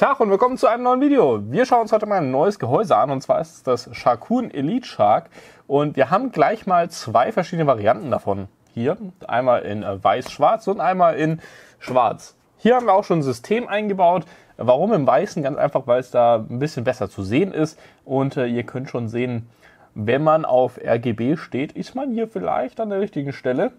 Tag und willkommen zu einem neuen Video. Wir schauen uns heute mal ein neues Gehäuse an und zwar ist es das Sharkoon Elite Shark und wir haben gleich mal zwei verschiedene Varianten davon hier. Einmal in äh, weiß-schwarz und einmal in schwarz. Hier haben wir auch schon ein System eingebaut. Warum im weißen? Ganz einfach, weil es da ein bisschen besser zu sehen ist und äh, ihr könnt schon sehen, wenn man auf RGB steht, ist man hier vielleicht an der richtigen Stelle.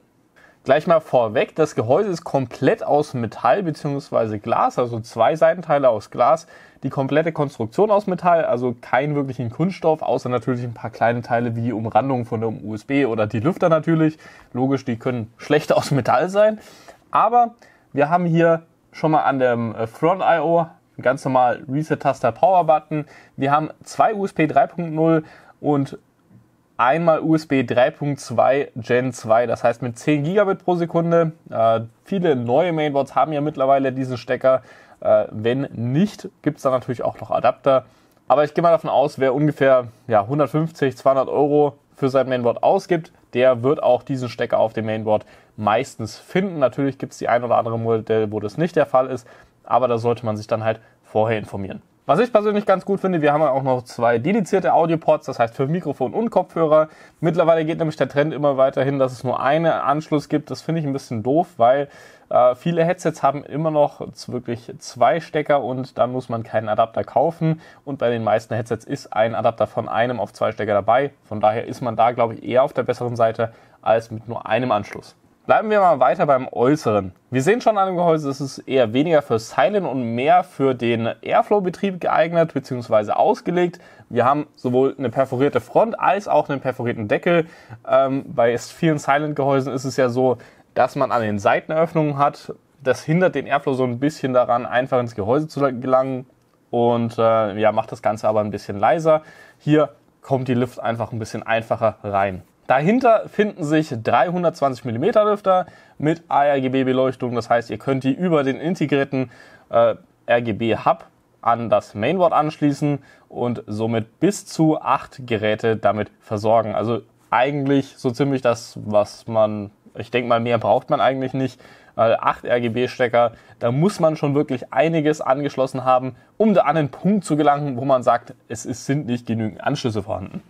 Gleich mal vorweg, das Gehäuse ist komplett aus Metall bzw. Glas, also zwei Seitenteile aus Glas, die komplette Konstruktion aus Metall, also keinen wirklichen Kunststoff, außer natürlich ein paar kleine Teile wie die Umrandung von dem USB oder die Lüfter natürlich. Logisch, die können schlecht aus Metall sein. Aber wir haben hier schon mal an dem äh, Front I.O. ganz normal Reset-Taster Power-Button. Wir haben zwei USB 3.0 und einmal USB 3.2 Gen 2, das heißt mit 10 Gigabit pro Sekunde. Äh, viele neue Mainboards haben ja mittlerweile diesen Stecker. Äh, wenn nicht, gibt es da natürlich auch noch Adapter. Aber ich gehe mal davon aus, wer ungefähr ja, 150, 200 Euro für sein Mainboard ausgibt, der wird auch diesen Stecker auf dem Mainboard meistens finden. Natürlich gibt es die ein oder andere Modelle, wo das nicht der Fall ist, aber da sollte man sich dann halt vorher informieren. Was ich persönlich ganz gut finde, wir haben ja auch noch zwei dedizierte audio Audioports, das heißt für Mikrofon und Kopfhörer. Mittlerweile geht nämlich der Trend immer weiter hin, dass es nur einen Anschluss gibt. Das finde ich ein bisschen doof, weil äh, viele Headsets haben immer noch wirklich zwei Stecker und dann muss man keinen Adapter kaufen. Und bei den meisten Headsets ist ein Adapter von einem auf zwei Stecker dabei. Von daher ist man da, glaube ich, eher auf der besseren Seite als mit nur einem Anschluss. Bleiben wir mal weiter beim Äußeren. Wir sehen schon an dem Gehäuse, es ist eher weniger für Silent und mehr für den Airflow-Betrieb geeignet bzw. ausgelegt. Wir haben sowohl eine perforierte Front als auch einen perforierten Deckel. Ähm, bei vielen Silent-Gehäusen ist es ja so, dass man an den Seiten Öffnungen hat. Das hindert den Airflow so ein bisschen daran, einfach ins Gehäuse zu gelangen und äh, ja, macht das Ganze aber ein bisschen leiser. Hier kommt die Lift einfach ein bisschen einfacher rein. Dahinter finden sich 320 mm Lüfter mit ARGB-Beleuchtung. Das heißt, ihr könnt die über den integrierten äh, RGB-Hub an das Mainboard anschließen und somit bis zu acht Geräte damit versorgen. Also eigentlich so ziemlich das, was man, ich denke mal, mehr braucht man eigentlich nicht. Äh, acht RGB-Stecker, da muss man schon wirklich einiges angeschlossen haben, um da an den Punkt zu gelangen, wo man sagt, es ist, sind nicht genügend Anschlüsse vorhanden.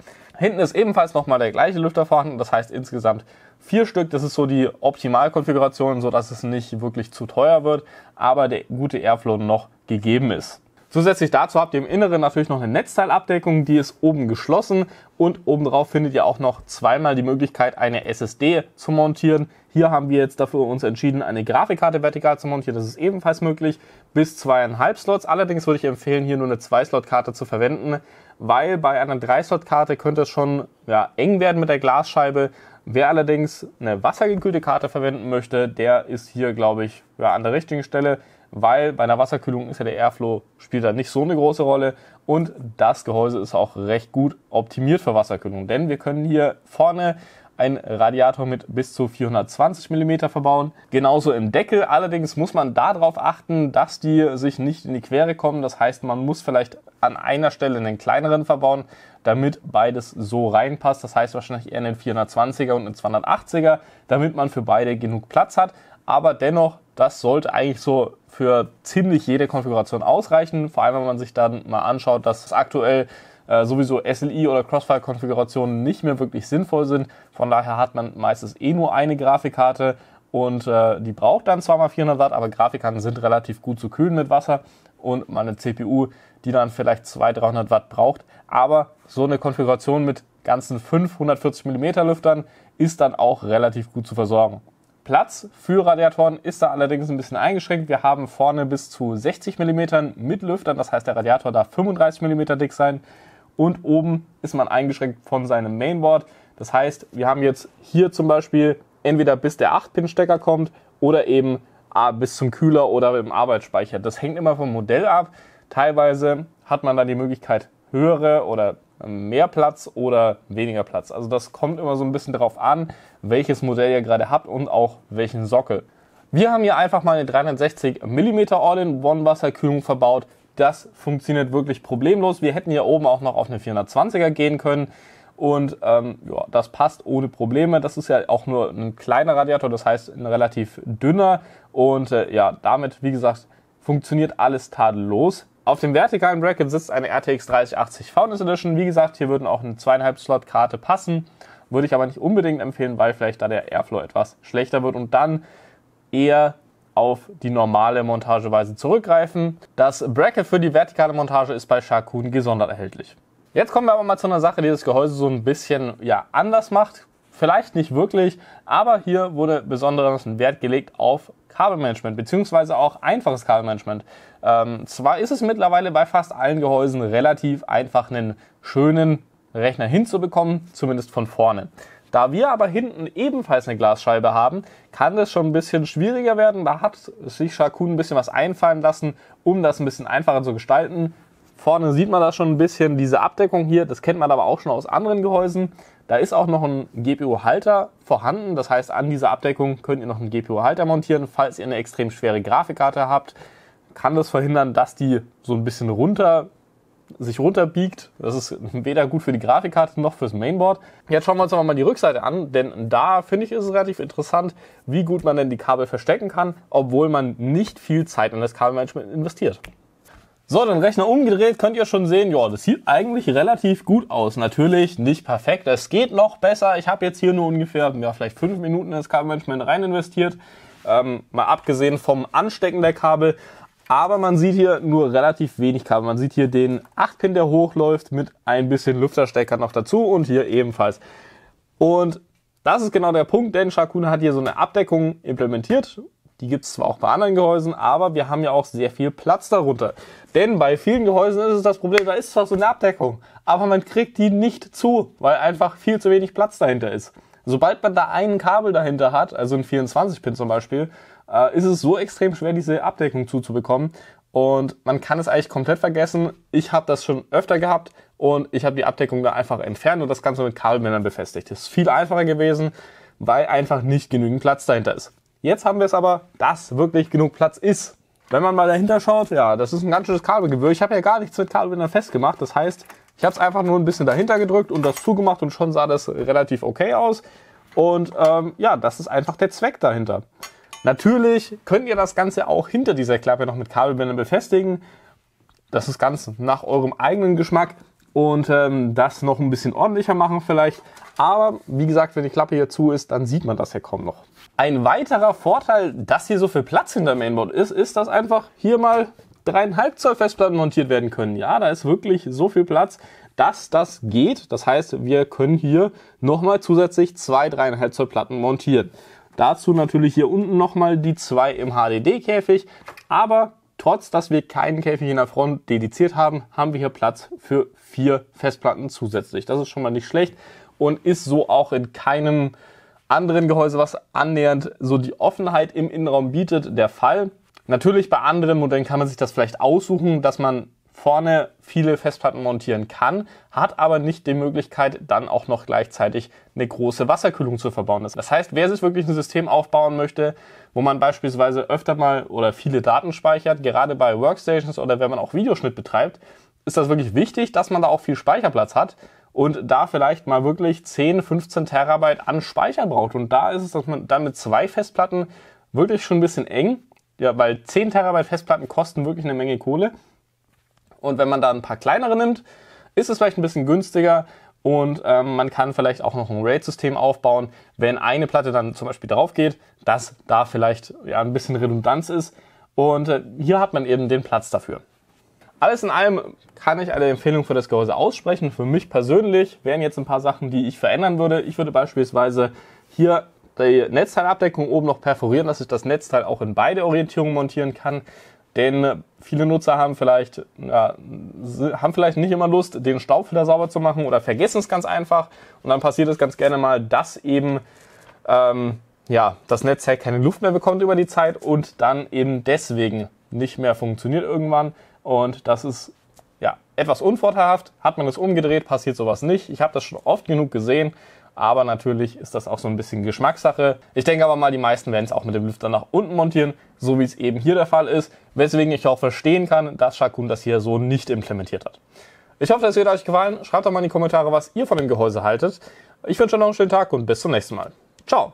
Hinten ist ebenfalls nochmal der gleiche Lüfter vorhanden, das heißt insgesamt vier Stück. Das ist so die Optimalkonfiguration, sodass es nicht wirklich zu teuer wird, aber der gute Airflow noch gegeben ist. Zusätzlich dazu habt ihr im Inneren natürlich noch eine Netzteilabdeckung, die ist oben geschlossen und obendrauf findet ihr auch noch zweimal die Möglichkeit, eine SSD zu montieren. Hier haben wir jetzt dafür uns entschieden, eine Grafikkarte vertikal zu montieren. Das ist ebenfalls möglich. Bis zweieinhalb Slots. Allerdings würde ich empfehlen, hier nur eine Zwei-Slot-Karte zu verwenden, weil bei einer Drei-Slot-Karte könnte es schon ja, eng werden mit der Glasscheibe. Wer allerdings eine wassergekühlte Karte verwenden möchte, der ist hier, glaube ich, ja, an der richtigen Stelle weil bei einer Wasserkühlung ist ja der Airflow spielt da nicht so eine große Rolle und das Gehäuse ist auch recht gut optimiert für Wasserkühlung, denn wir können hier vorne einen Radiator mit bis zu 420 mm verbauen. Genauso im Deckel. Allerdings muss man darauf achten, dass die sich nicht in die Quere kommen. Das heißt, man muss vielleicht an einer Stelle einen kleineren verbauen, damit beides so reinpasst. Das heißt wahrscheinlich eher einen 420er und einen 280er, damit man für beide genug Platz hat. Aber dennoch das sollte eigentlich so für ziemlich jede Konfiguration ausreichen. Vor allem, wenn man sich dann mal anschaut, dass es aktuell äh, sowieso SLI oder Crossfire-Konfigurationen nicht mehr wirklich sinnvoll sind. Von daher hat man meistens eh nur eine Grafikkarte und äh, die braucht dann zwar mal 400 Watt, aber Grafikkarten sind relativ gut zu kühlen mit Wasser und mal eine CPU, die dann vielleicht 200, 300 Watt braucht. Aber so eine Konfiguration mit ganzen 540 mm Lüftern ist dann auch relativ gut zu versorgen. Platz für Radiatoren ist da allerdings ein bisschen eingeschränkt. Wir haben vorne bis zu 60 mm mit Lüftern, das heißt der Radiator darf 35 mm dick sein und oben ist man eingeschränkt von seinem Mainboard. Das heißt, wir haben jetzt hier zum Beispiel entweder bis der 8-Pin-Stecker kommt oder eben ah, bis zum Kühler oder im Arbeitsspeicher. Das hängt immer vom Modell ab. Teilweise hat man dann die Möglichkeit, höhere oder mehr Platz oder weniger Platz. Also das kommt immer so ein bisschen darauf an, welches Modell ihr gerade habt und auch welchen Sockel. Wir haben hier einfach mal eine 360 mm All-in-One Wasserkühlung verbaut. Das funktioniert wirklich problemlos. Wir hätten hier oben auch noch auf eine 420er gehen können. Und ähm, ja, das passt ohne Probleme. Das ist ja auch nur ein kleiner Radiator, das heißt ein relativ dünner. Und äh, ja, damit, wie gesagt, funktioniert alles tadellos. Auf dem vertikalen Bracket sitzt eine RTX 3080 Founders Edition. Wie gesagt, hier würden auch eine 2,5 Slot Karte passen. Würde ich aber nicht unbedingt empfehlen, weil vielleicht da der Airflow etwas schlechter wird und dann eher auf die normale Montageweise zurückgreifen. Das Bracket für die vertikale Montage ist bei Sharkoon gesondert erhältlich. Jetzt kommen wir aber mal zu einer Sache, die das Gehäuse so ein bisschen ja, anders macht. Vielleicht nicht wirklich, aber hier wurde besonderen Wert gelegt auf Kabelmanagement, beziehungsweise auch einfaches Kabelmanagement. Ähm, zwar ist es mittlerweile bei fast allen Gehäusen relativ einfach, einen schönen Rechner hinzubekommen, zumindest von vorne. Da wir aber hinten ebenfalls eine Glasscheibe haben, kann das schon ein bisschen schwieriger werden. Da hat sich Shakun ein bisschen was einfallen lassen, um das ein bisschen einfacher zu gestalten. Vorne sieht man da schon ein bisschen diese Abdeckung hier, das kennt man aber auch schon aus anderen Gehäusen. Da ist auch noch ein GPU-Halter vorhanden. Das heißt, an dieser Abdeckung könnt ihr noch einen GPU-Halter montieren. Falls ihr eine extrem schwere Grafikkarte habt, kann das verhindern, dass die so ein bisschen runter sich runterbiegt. Das ist weder gut für die Grafikkarte noch fürs Mainboard. Jetzt schauen wir uns aber mal die Rückseite an, denn da finde ich ist es relativ interessant, wie gut man denn die Kabel verstecken kann, obwohl man nicht viel Zeit in das Kabelmanagement investiert. So, den Rechner umgedreht, könnt ihr schon sehen, ja, das sieht eigentlich relativ gut aus. Natürlich nicht perfekt, es geht noch besser. Ich habe jetzt hier nur ungefähr, ja, vielleicht fünf Minuten das Kabelmanagement rein investiert. Ähm, mal abgesehen vom Anstecken der Kabel. Aber man sieht hier nur relativ wenig Kabel. Man sieht hier den 8-Pin, der hochläuft, mit ein bisschen Lüfterstecker noch dazu und hier ebenfalls. Und das ist genau der Punkt, denn Sharkuna hat hier so eine Abdeckung implementiert die gibt es zwar auch bei anderen Gehäusen, aber wir haben ja auch sehr viel Platz darunter. Denn bei vielen Gehäusen ist es das Problem, da ist zwar so eine Abdeckung, aber man kriegt die nicht zu, weil einfach viel zu wenig Platz dahinter ist. Sobald man da einen Kabel dahinter hat, also ein 24-Pin zum Beispiel, äh, ist es so extrem schwer, diese Abdeckung zuzubekommen. Und man kann es eigentlich komplett vergessen. Ich habe das schon öfter gehabt und ich habe die Abdeckung da einfach entfernt und das Ganze mit Kabelmännern befestigt. Das ist viel einfacher gewesen, weil einfach nicht genügend Platz dahinter ist. Jetzt haben wir es aber, dass wirklich genug Platz ist. Wenn man mal dahinter schaut, ja, das ist ein ganz schönes Kabelgewirr. Ich habe ja gar nichts mit Kabelbinder festgemacht. Das heißt, ich habe es einfach nur ein bisschen dahinter gedrückt und das zugemacht und schon sah das relativ okay aus. Und ähm, ja, das ist einfach der Zweck dahinter. Natürlich könnt ihr das Ganze auch hinter dieser Klappe noch mit Kabelbändern befestigen. Das ist ganz nach eurem eigenen Geschmack und ähm, das noch ein bisschen ordentlicher machen vielleicht. Aber wie gesagt, wenn die Klappe hier zu ist, dann sieht man das ja kaum noch. Ein weiterer Vorteil, dass hier so viel Platz hinter Mainboard ist, ist, dass einfach hier mal dreieinhalb Zoll Festplatten montiert werden können. Ja, da ist wirklich so viel Platz, dass das geht. Das heißt, wir können hier nochmal zusätzlich zwei dreieinhalb Zoll Platten montieren. Dazu natürlich hier unten nochmal die zwei im HDD-Käfig. Aber Trotz, dass wir keinen Käfig in der Front dediziert haben, haben wir hier Platz für vier Festplatten zusätzlich. Das ist schon mal nicht schlecht und ist so auch in keinem anderen Gehäuse, was annähernd so die Offenheit im Innenraum bietet, der Fall. Natürlich bei anderen Modellen kann man sich das vielleicht aussuchen, dass man vorne viele Festplatten montieren kann, hat aber nicht die Möglichkeit, dann auch noch gleichzeitig eine große Wasserkühlung zu verbauen. Das heißt, wer sich wirklich ein System aufbauen möchte, wo man beispielsweise öfter mal oder viele Daten speichert, gerade bei Workstations oder wenn man auch Videoschnitt betreibt, ist das wirklich wichtig, dass man da auch viel Speicherplatz hat und da vielleicht mal wirklich 10, 15 Terabyte an Speicher braucht. Und da ist es, dass man dann mit zwei Festplatten wirklich schon ein bisschen eng, ja, weil 10 Terabyte Festplatten kosten wirklich eine Menge Kohle. Und wenn man da ein paar kleinere nimmt, ist es vielleicht ein bisschen günstiger und ähm, man kann vielleicht auch noch ein RAID-System aufbauen, wenn eine Platte dann zum Beispiel drauf geht, dass da vielleicht ja, ein bisschen Redundanz ist. Und äh, hier hat man eben den Platz dafür. Alles in allem kann ich eine Empfehlung für das Gehäuse aussprechen. Für mich persönlich wären jetzt ein paar Sachen, die ich verändern würde. Ich würde beispielsweise hier die Netzteilabdeckung oben noch perforieren, dass ich das Netzteil auch in beide Orientierungen montieren kann. Denn viele Nutzer haben vielleicht, ja, haben vielleicht nicht immer Lust, den Staubfilter sauber zu machen oder vergessen es ganz einfach. Und dann passiert es ganz gerne mal, dass eben ähm, ja, das Netzwerk keine Luft mehr bekommt über die Zeit und dann eben deswegen nicht mehr funktioniert irgendwann. Und das ist ja etwas unvorteilhaft. Hat man es umgedreht, passiert sowas nicht. Ich habe das schon oft genug gesehen. Aber natürlich ist das auch so ein bisschen Geschmackssache. Ich denke aber mal, die meisten werden es auch mit dem Lüfter nach unten montieren, so wie es eben hier der Fall ist. Weswegen ich auch verstehen kann, dass Shakun das hier so nicht implementiert hat. Ich hoffe, das wird euch gefallen. Schreibt doch mal in die Kommentare, was ihr von dem Gehäuse haltet. Ich wünsche euch noch einen schönen Tag und bis zum nächsten Mal. Ciao!